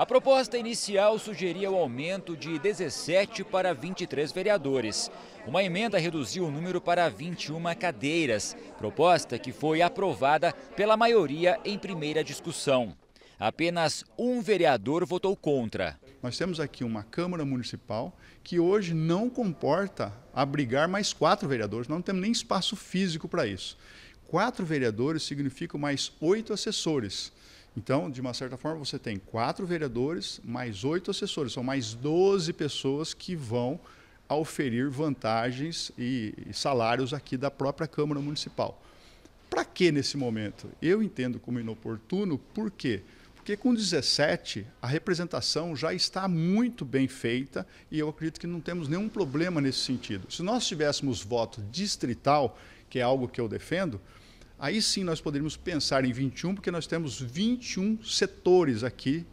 A proposta inicial sugeria o aumento de 17 para 23 vereadores. Uma emenda reduziu o número para 21 cadeiras, proposta que foi aprovada pela maioria em primeira discussão. Apenas um vereador votou contra. Nós temos aqui uma Câmara Municipal que hoje não comporta abrigar mais quatro vereadores, não temos nem espaço físico para isso. Quatro vereadores significam mais oito assessores. Então, de uma certa forma, você tem quatro vereadores mais oito assessores, são mais 12 pessoas que vão oferir vantagens e, salários aqui da própria Câmara Municipal. Para que nesse momento? Eu entendo como inoportuno, por quê? Porque com 17, a representação já está muito bem feita e eu acredito que não temos nenhum problema nesse sentido. Se nós tivéssemos voto distrital, que é algo que eu defendo, Aí sim nós poderíamos pensar em 21, porque nós temos 21 setores aqui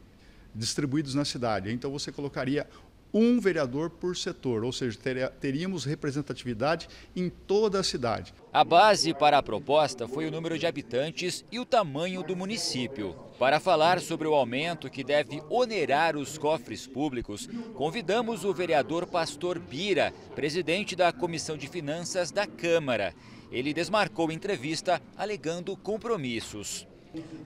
distribuídos na cidade. Então você colocaria um vereador por setor, ou seja, teríamos representatividade em toda a cidade. A base para a proposta foi o número de habitantes e o tamanho do município. Para falar sobre o aumento que deve onerar os cofres públicos, convidamos o vereador Pastor Bira, presidente da Comissão de Finanças da Câmara ele desmarcou entrevista alegando compromissos.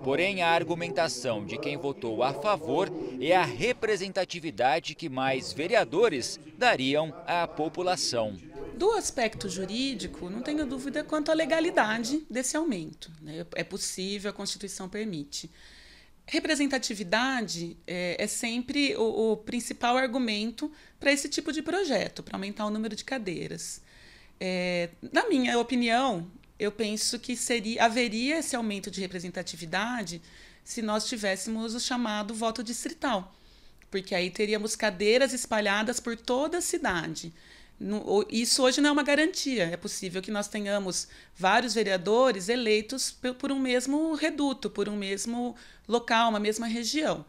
Porém, a argumentação de quem votou a favor é a representatividade que mais vereadores dariam à população. Do aspecto jurídico, não tenho dúvida quanto à legalidade desse aumento. Né? É possível, a Constituição permite. Representatividade é, é sempre o, o principal argumento para esse tipo de projeto, para aumentar o número de cadeiras. É, na minha opinião, eu penso que seria, haveria esse aumento de representatividade se nós tivéssemos o chamado voto distrital, porque aí teríamos cadeiras espalhadas por toda a cidade. No, isso hoje não é uma garantia. É possível que nós tenhamos vários vereadores eleitos por um mesmo reduto, por um mesmo local, uma mesma região.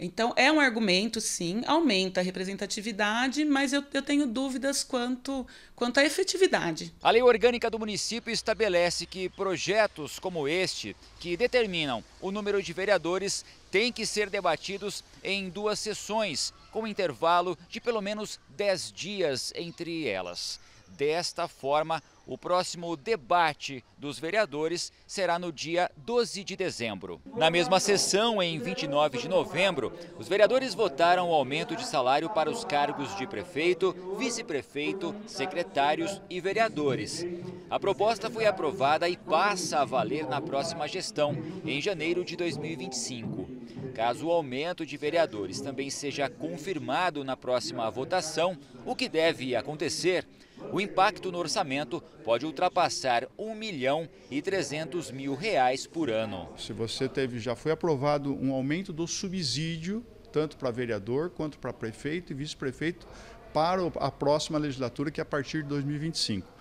Então, é um argumento, sim, aumenta a representatividade, mas eu, eu, tenho dúvidas quanto, quanto à efetividade. A lei orgânica do município estabelece que projetos como este, que determinam o número de vereadores, têm que ser debatidos em duas sessões, com intervalo de pelo menos 10 dias entre elas. Desta forma, o próximo debate dos vereadores será no dia 12 de dezembro. Na mesma sessão, em 29 de novembro, os vereadores votaram o aumento de salário para os cargos de prefeito, vice-prefeito, secretários e vereadores. A proposta foi aprovada e passa a valer na próxima gestão, em janeiro de 2025. Caso o aumento de vereadores também seja confirmado na próxima votação, o que deve acontecer, o impacto no orçamento pode ultrapassar 1 milhão e 300 mil reais por ano. Se você teve, já foi aprovado um aumento do subsídio, tanto para vereador quanto para prefeito e vice-prefeito, para a próxima legislatura, que é a partir de 2025.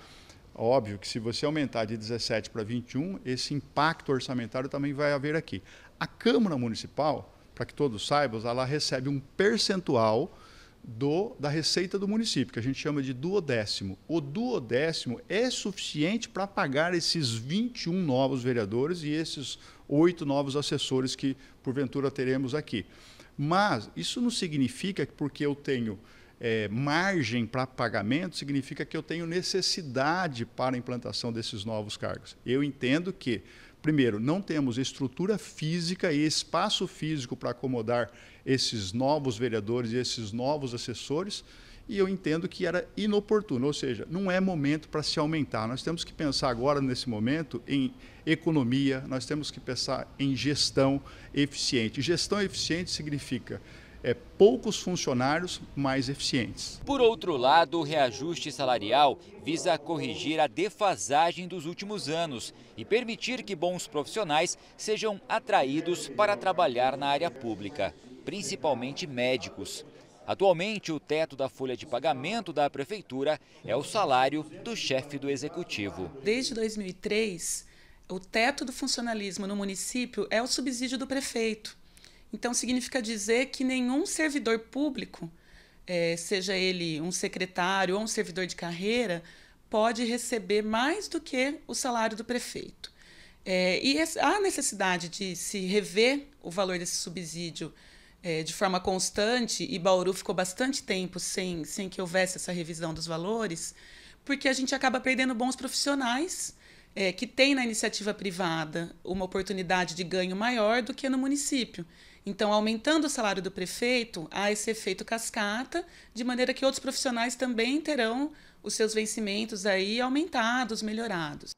Óbvio que se você aumentar de 17 para 21, esse impacto orçamentário também vai haver aqui. A Câmara Municipal, para que todos saibam, ela recebe um percentual do, da receita do município, que a gente chama de duodécimo. O duodécimo é suficiente para pagar esses 21 novos vereadores e esses oito novos assessores que, porventura, teremos aqui. Mas isso não significa que porque eu tenho é, margem para pagamento, significa que eu tenho necessidade para a implantação desses novos cargos. Eu entendo que, primeiro, não temos estrutura física e espaço físico para acomodar esses novos vereadores e esses novos assessores e eu entendo que era inoportuno, ou seja, não é momento para se aumentar. Nós temos que pensar agora, nesse momento, em economia, nós temos que pensar em gestão eficiente. Gestão eficiente significa é, poucos funcionários mais eficientes. Por outro lado, o reajuste salarial visa corrigir a defasagem dos últimos anos e permitir que bons profissionais sejam atraídos para trabalhar na área pública, principalmente médicos. Atualmente, o teto da folha de pagamento da prefeitura é o salário do chefe do executivo. Desde 2003, o teto do funcionalismo no município é o subsídio do prefeito. Então, significa dizer que nenhum servidor público, é, seja ele um secretário ou um servidor de carreira, pode receber mais do que o salário do prefeito. É, e há necessidade de se rever o valor desse subsídio é, de forma constante, e Bauru ficou bastante tempo sem, sem que houvesse essa revisão dos valores, porque a gente acaba perdendo bons profissionais é, que têm na iniciativa privada uma oportunidade de ganho maior do que no município. Então, aumentando o salário do prefeito, há esse efeito cascata, de maneira que outros profissionais também terão os seus vencimentos aí aumentados, melhorados.